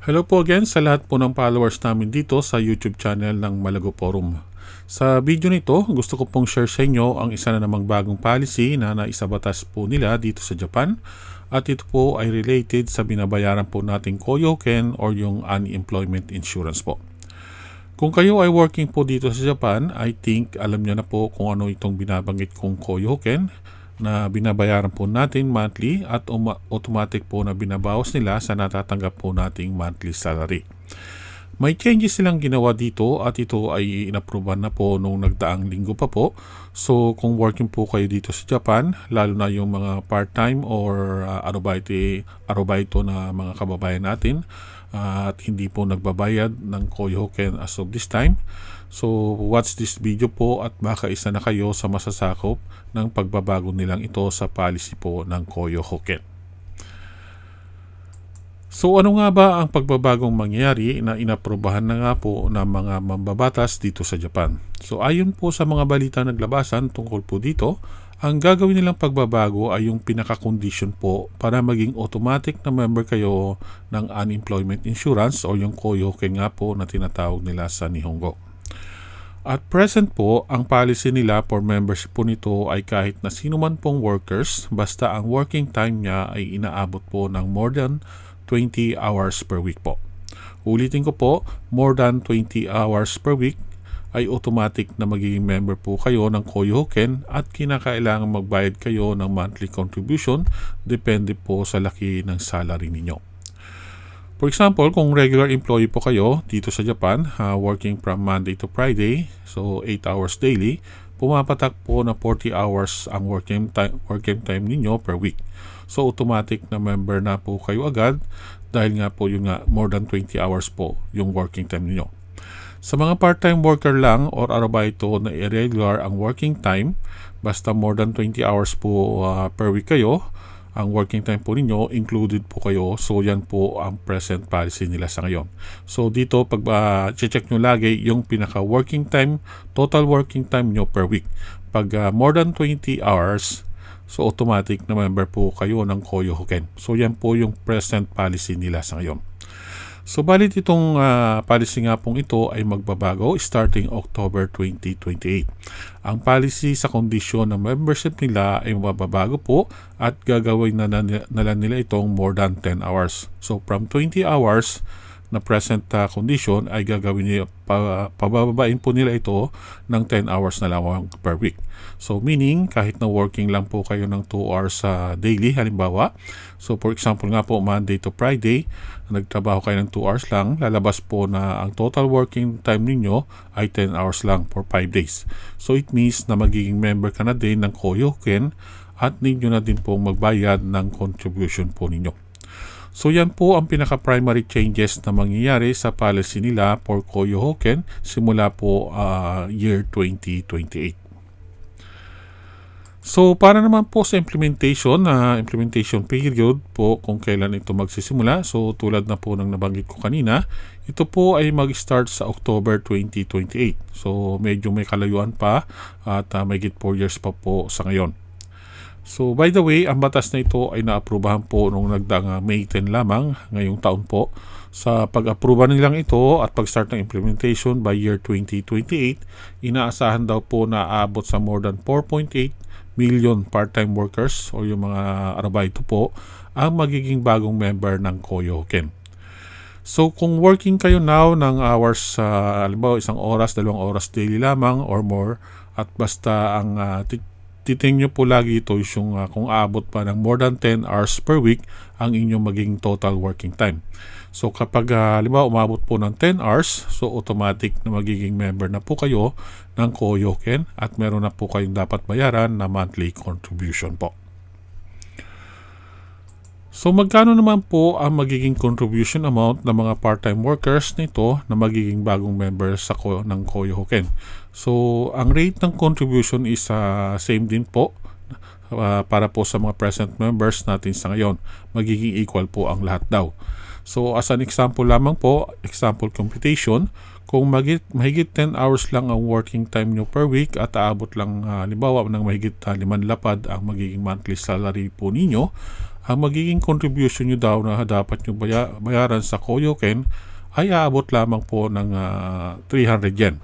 Hello po again sa lahat po ng followers namin dito sa YouTube channel ng Malago Forum. Sa video nito, gusto ko pong share sa inyo ang isa na namang bagong policy na naisabatas po nila dito sa Japan at ito po ay related sa binabayaran po nating Koyoken or yung unemployment insurance po. Kung kayo ay working po dito sa Japan, I think alam nyo na po kung ano itong binabanggit kong Koyoken na binabayaran po natin monthly at automatic po na binabawas nila sa natatanggap po nating monthly salary. May changes silang ginawa dito at ito ay inaproban na po nung nagdaang linggo pa po. So kung working po kayo dito sa Japan, lalo na yung mga part-time or uh, arubaite, arubaito na mga kababayan natin uh, at hindi po nagbabayad ng Koyoken as of this time. So watch this video po at baka isa na kayo sa masasakop ng pagbabago nilang ito sa policy po ng Koyoken. So ano nga ba ang pagbabagong mangyayari na inaprobahan na nga po ng mga mambabatas dito sa Japan? So ayon po sa mga balita naglabasan tungkol po dito, ang gagawin nilang pagbabago ay yung pinaka-condition po para maging automatic na member kayo ng unemployment insurance o yung Koyoken nga po na tinatawag nila sa Nihongo. At present po, ang policy nila for membership po nito ay kahit na sino man pong workers, basta ang working time niya ay inaabot po ng more than 20 hours per week po. Ulitin ko po, more than 20 hours per week ay automatic na magiging member po kayo ng Koyo at kinakailangan magbayad kayo ng monthly contribution depende po sa laki ng salary ninyo. For example, kung regular employee po kayo dito sa Japan, uh, working from Monday to Friday, so 8 hours daily, pumapatak po na 40 hours ang working time, working time ninyo per week. So automatic na member na po kayo agad dahil nga po yung nga more than 20 hours po yung working time ninyo. Sa mga part-time worker lang or arabayto na irregular ang working time, basta more than 20 hours po uh, per week kayo, ang working time po ninyo, included po kayo. So, yan po ang present policy nila sa ngayon. So, dito, pag uh, ah, check nyo lagi yung pinaka-working time, total working time nyo per week. Pag uh, more than 20 hours, so automatic na member po kayo ng Koyo Hoken. So, yan po yung present policy nila sa ngayon. Subalit itong uh, policy nga pong ito ay magbabago starting October 2028. Ang policy sa kondisyon ng membership nila ay mababago po at gagawin na nila itong more than 10 hours. So from 20 hours na present uh, condition ay gagawin niya, pa, pabababain po nila ito ng 10 hours na lamang per week. So meaning kahit na working lang po kayo ng 2 hours sa uh, daily halimbawa. So for example nga po Monday to Friday, nagtrabaho kayo ng 2 hours lang, lalabas po na ang total working time ninyo ay 10 hours lang for 5 days. So it means na magiging member ka na din ng Koyoken at ninyo na din po magbayad ng contribution po ninyo. So yan po ang pinaka-primary changes na mangyayari sa policy nila for Koyo simula po uh, year 2028. So para naman po sa implementation na uh, implementation period po kung kailan ito magsisimula. So tulad na po ng nabanggit ko kanina, ito po ay mag-start sa October 2028. So medyo may kalayuan pa at uh, may git 4 years pa po sa ngayon. So by the way, ang batas na ito ay naaprubahan po nung nagdaang ah, May 10 lamang ngayong taon po. Sa pag-aproba nilang ito at pag-start ng implementation by year 2028, inaasahan daw po na aabot sa more than 4.8 million part-time workers o yung mga arabayto po ang magiging bagong member ng Koyoken. So kung working kayo now ng hours, uh, ah, alimbawa isang oras, dalawang oras daily lamang or more, at basta ang uh, titingin nyo po lagi ito is yung uh, ah, kung aabot pa ng more than 10 hours per week ang inyong maging total working time. So kapag uh, umabot po ng 10 hours, so automatic na magiging member na po kayo ng Koyoken at meron na po kayong dapat bayaran na monthly contribution po. So magkano naman po ang magiging contribution amount ng mga part-time workers nito na magiging bagong members sa ko ng Koyohoken? So ang rate ng contribution is uh, same din po uh, para po sa mga present members natin sa ngayon. Magiging equal po ang lahat daw. So as an example lamang po, example computation, kung magit, mahigit 10 hours lang ang working time nyo per week at aabot lang ah, halimbawa uh, ng mahigit uh, 5 lapad ang magiging monthly salary po ninyo, ang magiging contribution nyo daw na dapat nyo baya, bayaran sa Koyoken ay aabot lamang po ng uh, ah, 300 yen.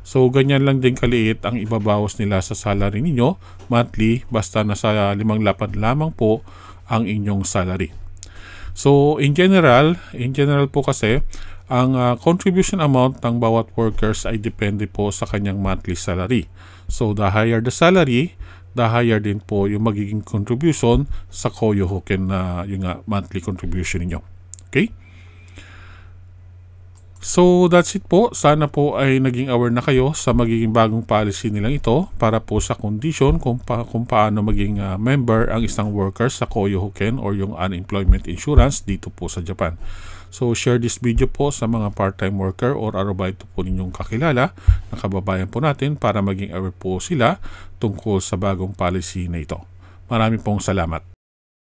So, ganyan lang din kaliit ang ibabawas nila sa salary ninyo monthly basta nasa limang lapad lamang po ang inyong salary. So, in general, in general po kasi, ang uh, contribution amount ng bawat workers ay depende po sa kanyang monthly salary. So, the higher the salary, the higher din po yung magiging contribution sa Koyo Hoken na uh, yung uh, monthly contribution niyo. Okay? So that's it po. Sana po ay naging aware na kayo sa magiging bagong policy nilang ito para po sa condition kung, pa, kung paano maging uh, member ang isang worker sa Koyo Hoken or yung unemployment insurance dito po sa Japan. So share this video po sa mga part-time worker or arabayto po ninyong kakilala na kababayan po natin para maging aware po sila tungkol sa bagong policy na ito. Marami pong salamat.